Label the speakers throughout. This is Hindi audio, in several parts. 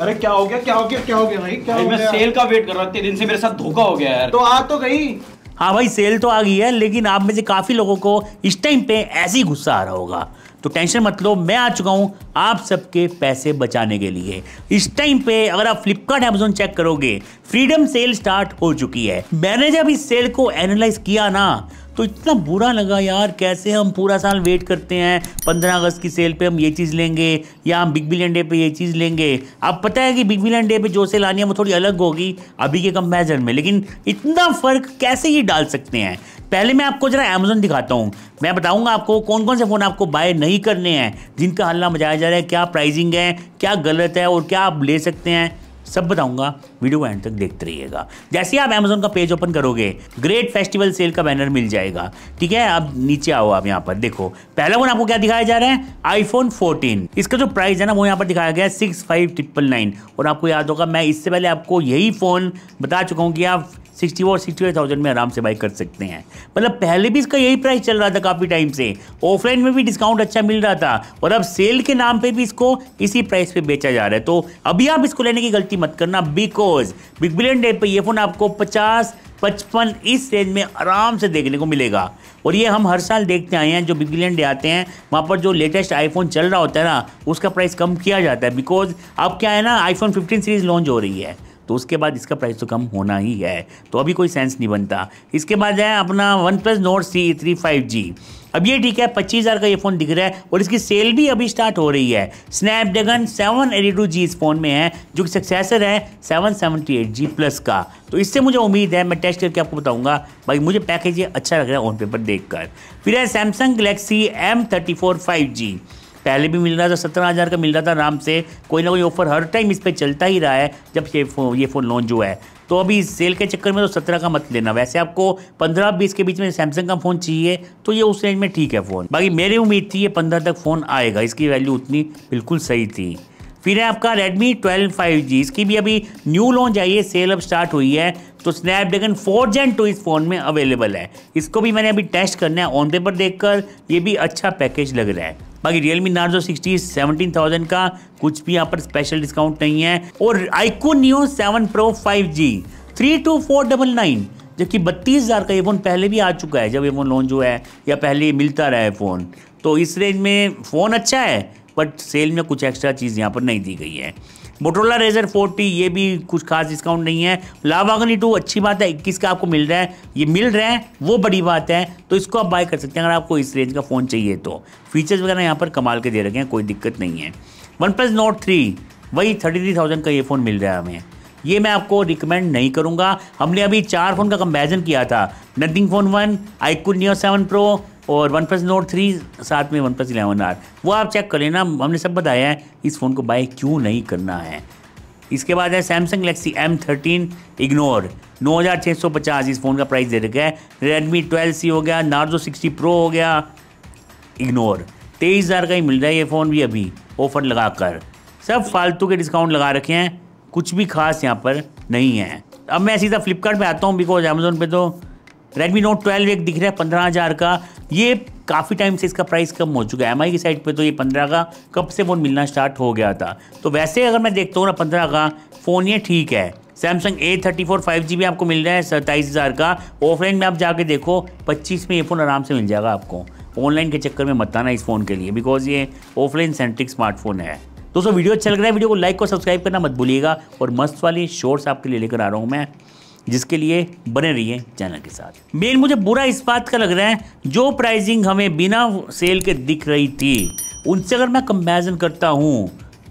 Speaker 1: अरे क्या हो गया क्या हो गया क्या हो गया भाई क्या भाई हो मैं गया? सेल का वेट कर रहा था दिन से मेरे साथ धोखा हो गया यार तो आ तो गई हाँ भाई सेल तो आ गई है लेकिन आप में से काफ़ी लोगों को इस टाइम पे ऐसे ही गुस्सा आ रहा होगा तो टेंशन मत लो मैं आ चुका हूँ आप सबके पैसे बचाने के लिए इस टाइम पे अगर आप फ्लिपकार्ट एमेजोन चेक करोगे फ्रीडम सेल स्टार्ट हो चुकी है मैंने जब इस सेल को एनालाइज किया ना तो इतना बुरा लगा यार कैसे हम पूरा साल वेट करते हैं पंद्रह अगस्त की सेल पे हम ये चीज़ लेंगे या हम बिग बिलियन डे पे ये चीज़ लेंगे अब पता है कि बिग बिलियन डे पे जो सेल आनी है वो थोड़ी अलग होगी अभी के कंपेरिजन में लेकिन इतना फ़र्क कैसे ये डाल सकते हैं पहले मैं आपको ज़रा अमेजोन दिखाता हूँ मैं बताऊंगा आपको कौन कौन से फ़ोन आपको बाय नहीं करने हैं जिनका हल्ला मजाया जा रहा है क्या प्राइसिंग है क्या गलत है और क्या आप ले सकते हैं सब बताऊंगा वीडियो को एंड तक देखते रहिएगा जैसे ही आप अमेजोन का पेज ओपन करोगे ग्रेट फेस्टिवल सेल का बैनर मिल जाएगा ठीक है अब नीचे आओ आप यहाँ पर देखो पहला फोन आपको क्या दिखाया जा रहा है आईफोन 14 इसका जो प्राइस है ना वो यहाँ पर दिखाया गया सिक्स फाइव ट्रिपल नाइन और आपको याद होगा मैं इससे पहले आपको यही फ़ोन बता चुका हूँ कि आप sixty four sixty five thousand में आराम से बाई कर सकते हैं मतलब पहले भी इसका यही प्राइस चल रहा था काफ़ी टाइम से ऑफलाइन में भी डिस्काउंट अच्छा मिल रहा था और अब सेल के नाम पे भी इसको इसी प्राइस पे बेचा जा रहा है तो अभी आप इसको लेने की गलती की मत करना बिकॉज बिग बिलियन डे पर ये फ़ोन आपको पचास पचपन इस रेंज में आराम से देखने को मिलेगा और ये हम हर साल देखते आए हैं जो बिग बिलियन डे आते हैं वहाँ पर जो लेटेस्ट आईफोन चल रहा होता है ना उसका प्राइस कम किया जाता है बिकॉज अब क्या है ना आईफोन 15 सीरीज़ लॉन्च हो रही है तो उसके बाद इसका प्राइस तो कम होना ही है तो अभी कोई सेंस नहीं बनता इसके बाद है अपना one plus note C three five G अब ये ठीक है पच्चीस हज़ार का ये फ़ोन दिख रहा है और इसकी सेल भी अभी स्टार्ट हो रही है Snapdragon seven eighty two G इस फ़ोन में है जो कि सक्सेसर है seven seventy eight G plus का तो इससे मुझे उम्मीद है मैं टेस्ट करके आपको बताऊंगा भाई मुझे पैकेज ये अच्छा लग रहा है ऑन पेपर देख फिर है Samsung Galaxy M thirty four five G पहले भी मिल रहा था सत्रह हज़ार का मिल रहा था आराम से कोई ना कोई ऑफर हर टाइम इस पर चलता ही रहा है जब ये फ़ोन ये फ़ोन लॉन्च हुआ है तो अभी सेल के चक्कर में तो सत्रह का मत लेना वैसे आपको पंद्रह बीस के बीच में सैमसंग का फ़ोन चाहिए तो ये उस रेंज में ठीक है फ़ोन बाकी मेरी उम्मीद थी ये पंद्रह तक फ़ोन आएगा इसकी वैल्यू उतनी बिल्कुल सही थी फिर है आपका Redmi 12 5G इसकी भी अभी न्यू लॉन्च आई है सेल अब स्टार्ट हुई है तो स्नैपड्रैगन फोर जैन टू इस फ़ोन में अवेलेबल है इसको भी मैंने अभी टेस्ट करना है ऑन पेपर देखकर ये भी अच्छा पैकेज लग रहा है बाकी Realme Narzo sixty seventeen thousand का कुछ भी यहाँ पर स्पेशल डिस्काउंट नहीं है और iQOO neo seven pro five G three two four double nine जबकि बत्तीस हज़ार का ये फ़ोन पहले भी आ चुका है जब ये फ़ोन लॉन्च हुआ है या पहले मिलता रहा है फ़ोन तो इस रेंज में फ़ोन अच्छा है बट सेल में कुछ एक्स्ट्रा चीज़ यहाँ पर नहीं दी गई है मोटोला रेजर 40 ये भी कुछ खास डिस्काउंट नहीं है लावागनी टू अच्छी बात है इक्कीस का आपको मिल रहा है ये मिल रहे हैं वो बड़ी बात है तो इसको आप बाय कर सकते हैं अगर आपको इस रेंज का फ़ोन चाहिए तो फीचर्स वगैरह यहाँ पर कमाल के दे रखे हैं कोई दिक्कत नहीं है वन प्लस नोट थ्री वही थर्टी थ्री थाउजेंड का ये फ़ोन मिल रहा है हमें ये मैं आपको रिकमेंड नहीं करूँगा हमने अभी चार फ़ोन का कंपेरिजन किया था nothing phone one iQOO neo seven pro और वन प्लस नोट थ्री साथ में वन प्लस इलेवन आर वो आप चेक कर लेना हमने सब बताया है इस फ़ोन को बाई क्यों नहीं करना है इसके बाद है Samsung Galaxy M thirteen ignore नौ हज़ार छः सौ पचास इस फ़ोन का प्राइस दे रखा है रेडमी ट्वेल्व सी हो गया नार्जो सिक्सटी प्रो हो गया इग्नोर तेईस हज़ार का ही मिल रहा है ये फ़ोन भी अभी ऑफर लगा कर सब फालतू के डिस्काउंट लगा रखे हैं कुछ भी खास यहाँ पर नहीं है अब मैं सीधा फ्लिपकार्ट आता हूँ बिकॉज अमेजोन पे तो रेडमी नोट ट्वेल्व एक दिख रहा है पंद्रह हज़ार का ये काफ़ी टाइम से इसका प्राइस कम हो चुका है एम की साइड पे तो ये पंद्रह का कब से फ़ोन मिलना स्टार्ट हो गया था तो वैसे अगर मैं देखता हूँ ना पंद्रह का फ़ोन ये ठीक है Samsung A thirty four five G भी आपको मिल रहा है सत्ताईस हज़ार का ऑफलाइन में आप जाके देखो पच्चीस में ये फ़ोन आराम से मिल जाएगा आपको ऑनलाइन के चक्कर में मत आना इस फ़ोन के लिए बिकॉज ये ऑफलाइन सेंट्रिक स्मार्टफोन है दोस्तों वीडियो अच्छा लग रहा है वीडियो को लाइक और सब्सक्राइब करना मत भूलिएगा और मस्त वाली शॉर्ट्स आपके लिए लेकर आ रहा हूँ मैं जिसके लिए बने रहिए चैनल के साथ मेन मुझे बुरा इस बात का लग रहा है जो प्राइसिंग हमें बिना सेल के दिख रही थी उनसे अगर मैं कंपेरिजन करता हूँ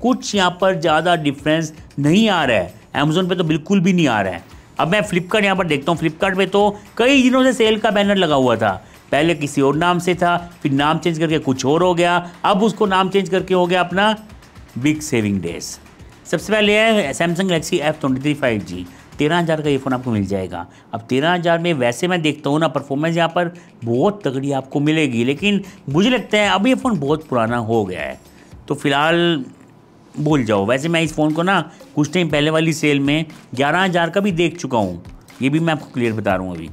Speaker 1: कुछ यहाँ पर ज़्यादा डिफरेंस नहीं आ रहा है अमेजोन पे तो बिल्कुल भी नहीं आ रहा है अब मैं फ्लिपकार्ट यहाँ पर देखता हूँ फ्लिपकार्ट तो कई दिनों से सेल का बैनर लगा हुआ था पहले किसी और नाम से था फिर नाम चेंज करके कुछ और हो गया अब उसको नाम चेंज करके हो गया अपना बिग सेविंग डेज सबसे पहले है Samsung Galaxy F twenty three five G तेरह हज़ार का ये फ़ोन आपको मिल जाएगा अब तेरह हज़ार में वैसे मैं देखता हूँ ना परफॉर्मेंस यहाँ पर बहुत तगड़ी आपको मिलेगी लेकिन मुझे लगता है अब ये फ़ोन बहुत पुराना हो गया है तो फ़िलहाल भूल जाओ वैसे मैं इस फ़ोन को ना कुछ टाइम पहले वाली सेल में ग्यारह हज़ार का भी देख चुका हूँ ये भी मैं आपको क्लियर बता रहा हूँ अभी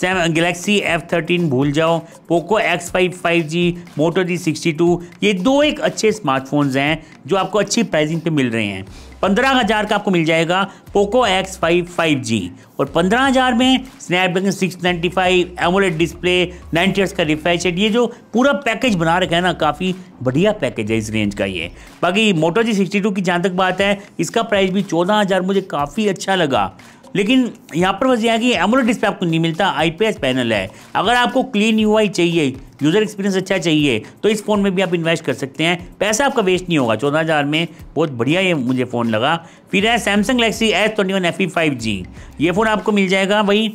Speaker 1: सैम गलेक्सी एफ थर्टीन भूल जाओ Poco X five five G Moto G sixty two ये दो एक अच्छे स्मार्टफोन्स हैं जो आपको अच्छी प्राइसिंग पे मिल रहे हैं पंद्रह हज़ार का आपको मिल जाएगा Poco X five five G और पंद्रह हज़ार में Snapdragon six ninety five AMOLED display ninety hertz का रिफ्रेश ये जो पूरा पैकेज बना रखा है ना काफ़ी बढ़िया पैकेज है इस रेंज का ये बाकी मोटो जी सिक्सटी टू की जहाँ तक बात है इसका प्राइस भी चौदह हज़ार मुझे काफ़ी अच्छा लगा लेकिन यहाँ पर बस यह कि एमोलेट डिस्प्ले आपको नहीं मिलता आईपीएस पैनल है अगर आपको क्लीन यू चाहिए यूज़र एक्सपीरियंस अच्छा चाहिए तो इस फ़ोन में भी आप इन्वेस्ट कर सकते हैं पैसा आपका वेस्ट नहीं होगा चौदह हज़ार में बहुत बढ़िया ये मुझे फ़ोन लगा फिर है Samsung Galaxy S twenty one F E five G ये फ़ोन आपको मिल जाएगा वही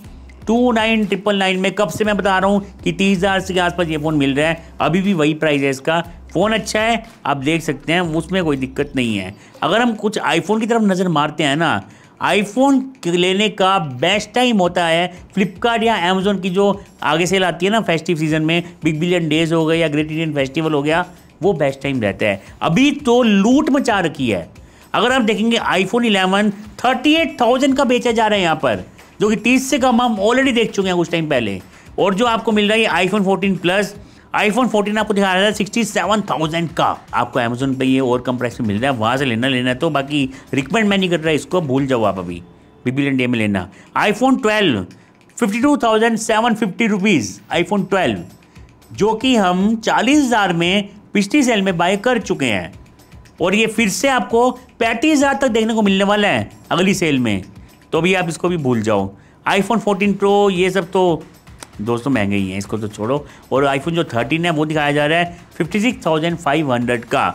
Speaker 1: टू नाइन ट्रिपल नाइन में कब से मैं बता रहा हूँ कि तीस हज़ार के आसपास ये फ़ोन मिल रहा है अभी भी वही प्राइस है इसका फ़ोन अच्छा है आप देख सकते हैं उसमें कोई दिक्कत नहीं है अगर हम कुछ आईफोन की तरफ नज़र मारते हैं ना आईफोन लेने का बेस्ट टाइम होता है फ्लिपकार्ट या अमेजोन की जो आगे सेल आती है ना फेस्टिव सीजन में बिग बिलियन डेज हो गए या ग्रेट इंडियन फेस्टिवल हो गया वो बेस्ट टाइम रहता है अभी तो लूट मचा रखी है अगर आप देखेंगे आईफोन एट थाउजेंड का बेचा जा रहा है यहाँ पर जो कि तीस से कम हम ऑलरेडी देख चुके हैं कुछ टाइम पहले और जो आपको मिल रहा है आईफोन फोर्टीन प्लस आईफोन 14 आपको दिखा रहा था थाउजेंड का आपको अमेजोन पे ये और कम प्राइस में मिल रहा है वहाँ से लेना लेना है तो बाकी रिकमेंड मैं नहीं कर रहा इसको भूल जाओ आप अभी बिबिल इंडिया में लेना iPhone 12 rupees iPhone twelve जो कि हम चालीस हज़ार में पिछली सेल में बाय कर चुके हैं और ये फिर से आपको पैंतीस हज़ार तक देखने को मिलने वाला है अगली सेल में तो भी आप इसको भी भूल जाओ आईफोन 14 प्रो ये सब तो दोस्तों तो महंगे ही हैं इसको तो छोड़ो और आईफोन जो थर्टीन है वो दिखाया जा रहा है fifty six thousand five hundred का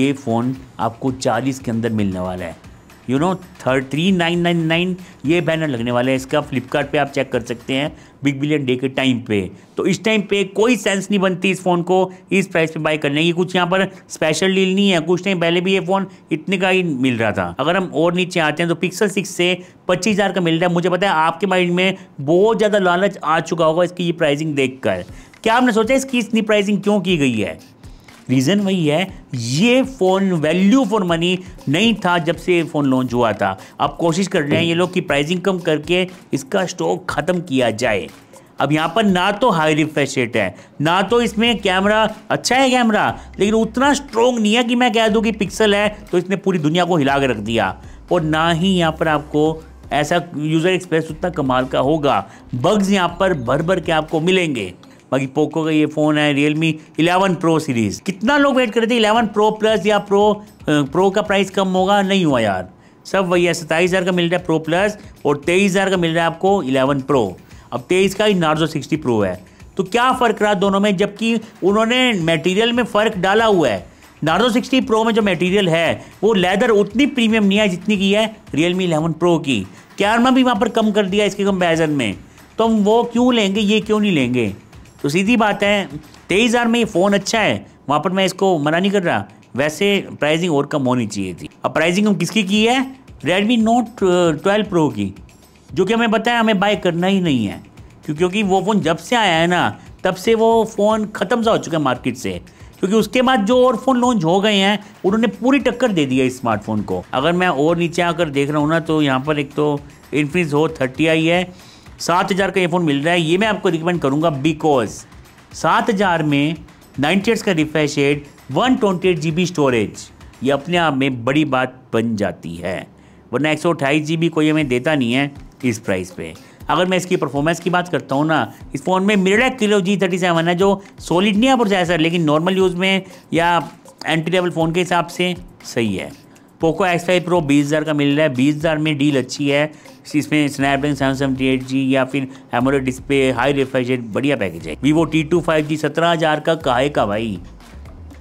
Speaker 1: ये फ़ोन आपको चालीस के अंदर मिलने वाला है you know third three nine nine nine ये बैनर लगने वाला है इसका फ्लिपकार्ट आप चेक कर सकते हैं बिग बिलियन डे के टाइम पे तो इस टाइम पे कोई सेंस नहीं बनती इस फ़ोन को इस प्राइस पे बाय करने की कुछ यहाँ पर स्पेशल डील नहीं है कुछ टाइम पहले भी ये फ़ोन इतने का ही मिल रहा था अगर हम और नीचे आते हैं तो पिक्सल सिक्स से पच्चीस हज़ार का मिल रहा है मुझे पता है आपके माइंड में बहुत ज़्यादा लालच आ चुका होगा इसकी ये प्राइसिंग देख कर क्या आपने सोचा इसकी इतनी प्राइसिंग क्यों की गई है रीज़न वही है ये फ़ोन वैल्यू फॉर मनी नहीं था जब से फ़ोन लॉन्च हुआ था अब कोशिश कर रहे हैं ये लोग कि प्राइसिंग कम करके इसका स्टॉक ख़त्म किया जाए अब यहाँ पर ना तो हाई रिफ्रेश रेट है ना तो इसमें कैमरा अच्छा है कैमरा लेकिन उतना स्ट्रोंग नहीं है कि मैं कह दूँ कि पिक्सल है तो इसने पूरी दुनिया को हिला के रख दिया और ना ही यहाँ पर आपको ऐसा यूज़र एक्सप्रेस उतना कमाल का होगा बग्स यहाँ पर भर भर के आपको मिलेंगे बाकी पोको का ये फ़ोन है रियलमी इलेवन प्रो सीरीज़ कितना लोग वेट कर रहे थे प्रो प्लस या प्रो प्रो का प्राइस कम होगा नहीं हुआ यार सब वही है सत्ताईस हज़ार का मिल रहा है प्रो प्लस और तेईस हज़ार का मिल रहा है आपको इलेवन प्रो अब तेईस का ही नार्जो सिक्सटी प्रो है तो क्या फ़र्क रहा दोनों में जबकि उन्होंने मटेरियल में फ़र्क डाला हुआ है नार्जो सिक्सटी प्रो में जो मटेरियल है वो लेदर उतनी प्रीमियम नहीं है जितनी की है रियलमी इलेवन प्रो की कैमरा भी वहाँ पर कम कर दिया इसके कंपेरिजन में तो हम वो क्यों लेंगे ये क्यों नहीं लेंगे तो सीधी बात है तेईस हज़ार में ये फ़ोन अच्छा है वहाँ पर मैं इसको मना नहीं कर रहा वैसे प्राइसिंग और कम होनी चाहिए थी अब प्राइसिंग हम किसकी की है रेडमी नोट ट्वेल्व प्रो की जो कि हमें बताया हमें बाय करना ही नहीं है क्यों क्योंकि वो फ़ोन जब से आया है ना तब से वो फ़ोन ख़त्म सा हो चुका है मार्केट से क्योंकि उसके बाद जो और फ़ोन लॉन्च हो गए हैं उन्होंने पूरी टक्कर दे दी है इस स्मार्टफोन को अगर मैं और नीचे आकर देख रहा हूँ ना तो यहाँ पर एक तो इन्फिनिक्स हो थर्टी आई है सात हज़ार का फ़ोन मिल रहा है ये मैं आपको रिकमेंड करूँगा बिकॉज सात हज़ार में नाइन्टी एट्स का रिफ्रेश एड one twenty eight G B storage ये अपने आप में बड़ी बात बन जाती है वरना एक सौ अट्ठाईस जी बी कोई हमें देता नहीं है इस प्राइस पे अगर मैं इसकी परफॉर्मेंस की बात करता हूँ ना इस फ़ोन में मिरडा किलो जी थर्टी सेवन है जो सॉलिड नहीं है प्रोसेसर लेकिन नॉर्मल यूज़ में या एंट्री लेवल फ़ोन के हिसाब से सही है पोको एक्स फाइव प्रो बीस हज़ार का मिल रहा है बीस हज़ार में डील अच्छी है इसमें Snapdragon seven seventy eight G या फिर हेमोरे डिस्प्ले हाई रिफ्रेश बढ़िया पैकेज है Vivo T two five G सत्रह हज़ार का काहे का भाई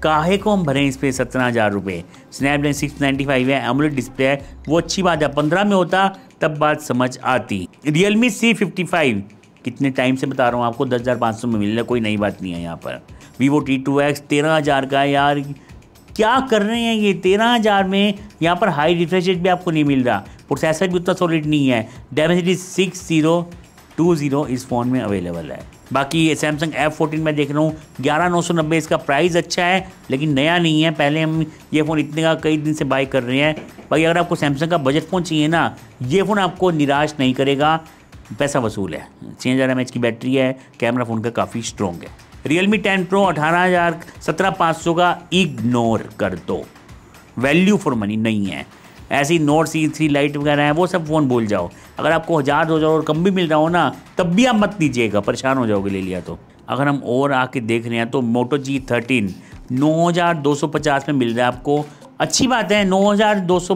Speaker 1: काहे को हम भरें इस पर सत्रह हज़ार रुपये स्नैपड्रैगन सिक्स नाइन्टी फाइव है एमोलेट डिस्प्ले है वो अच्छी बात है पंद्रह में होता तब बात समझ आती रियलमी सी फिफ्टी फाइव कितने टाइम से बता रहा हूँ आपको दस हज़ार पाँच सौ में मिल रहा है कोई नई बात नहीं है यहाँ पर वीवो टी टू एक्स तेरह हज़ार का यार क्या कर रहे हैं ये तेरह हज़ार में यहाँ पर हाई रिफ्रेश रेट भी आपको नहीं मिल रहा प्रोसेसर भी उतना सॉलिड नहीं है Dimensity six zero two zero इस फ़ोन में अवेलेबल है बाकी सैमसंग एफ फोर्टीन में देख रहा हूँ ग्यारह नौ सौ नब्बे इसका प्राइस अच्छा है लेकिन नया नहीं है पहले हम ये फ़ोन इतने का कई दिन से बाई कर रहे हैं भाई अगर आपको सैमसंग का बजट फ़ोन चाहिए ना ये फ़ोन आपको निराश नहीं करेगा पैसा वसूल है छः हज़ार एम की बैटरी है कैमरा फ़ोन का काफ़ी स्ट्रॉन्ग है रियल मी टेन प्रो अठारह हज़ार सत्रह पाँच सौ का इग्नोर कर दो वैल्यू फॉर मनी नहीं है ऐसी नोट सी थ्री लाइट वगैरह हैं वो सब फ़ोन भूल जाओ अगर आपको हज़ार दो हज़ार और कम भी मिल रहा हो ना तब भी आप मत लीजिएगा परेशान हो जाओगे ले लिया तो अगर हम और आके देख रहे हैं तो मोटो जी थर्टीन नौ हज़ार दो सौ पचास में मिल रहा है आपको अच्छी बात है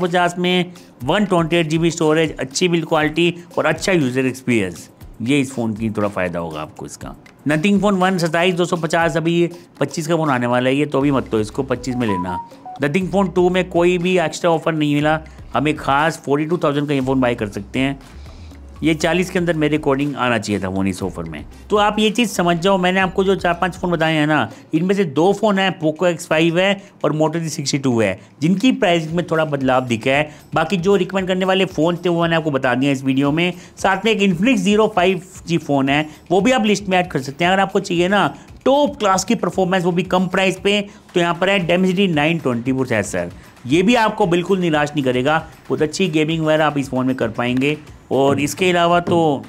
Speaker 1: पचास में वन ट्वेंटी स्टोरेज अच्छी बिल्ड क्वालिटी और अच्छा यूज़र एक्सपीरियंस ये इस फ़ोन की थोड़ा फ़ायदा होगा आपको इसका नथिंग फ़ोन वन सताईस दो सौ पचास अभी ये पच्चीस का फ़ोन आने वाला है ये तो भी मत लो इसको पच्चीस में लेना नथिंग फ़ोन टू में कोई भी एक्स्ट्रा ऑफर नहीं मिला हमें खास फोर्टी टू थाउजेंड का ये फ़ोन बाई कर सकते हैं ये 40 के अंदर मेरे अकॉर्डिंग आना चाहिए था वोनिस ऑफर में तो आप ये चीज़ समझ जाओ मैंने आपको जो चार पांच फ़ोन बताए हैं ना इनमें से दो फ़ोन हैं पोको एक्स फाइव है और मोटो जी सिक्सटी टू है जिनकी प्राइस में थोड़ा बदलाव दिखा है बाकी जो रिकमेंड करने वाले फ़ोन थे वो मैंने आपको बता दिया इस वीडियो में साथ में एक Infinix zero five G phone है वो भी आप लिस्ट में ऐड कर सकते हैं अगर आपको चाहिए ना टॉप क्लास की परफॉर्मेंस वो भी कम प्राइस पे तो यहाँ पर है डेमिसिटी नाइन ट्वेंटी प्रोसेसर ये भी आपको बिल्कुल निराश नहीं करेगा बहुत अच्छी गेमिंग वगैरह आप इस फ़ोन में कर पाएंगे और इसके अलावा तो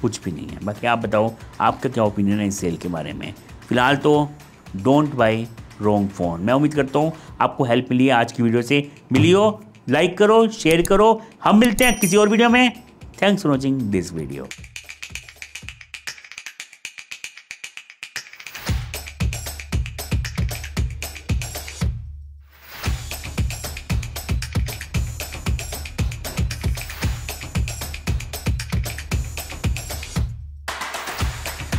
Speaker 1: कुछ भी नहीं है बाकी आप बताओ आपका क्या ओपिनियन है इस सेल के बारे में फ़िलहाल तो डोंट बाई रॉन्ग फ़ोन मैं उम्मीद करता हूँ आपको हेल्प मिली है आज की वीडियो से मिली हो लाइक करो शेयर करो हम मिलते हैं किसी और वीडियो में thanks for watching this video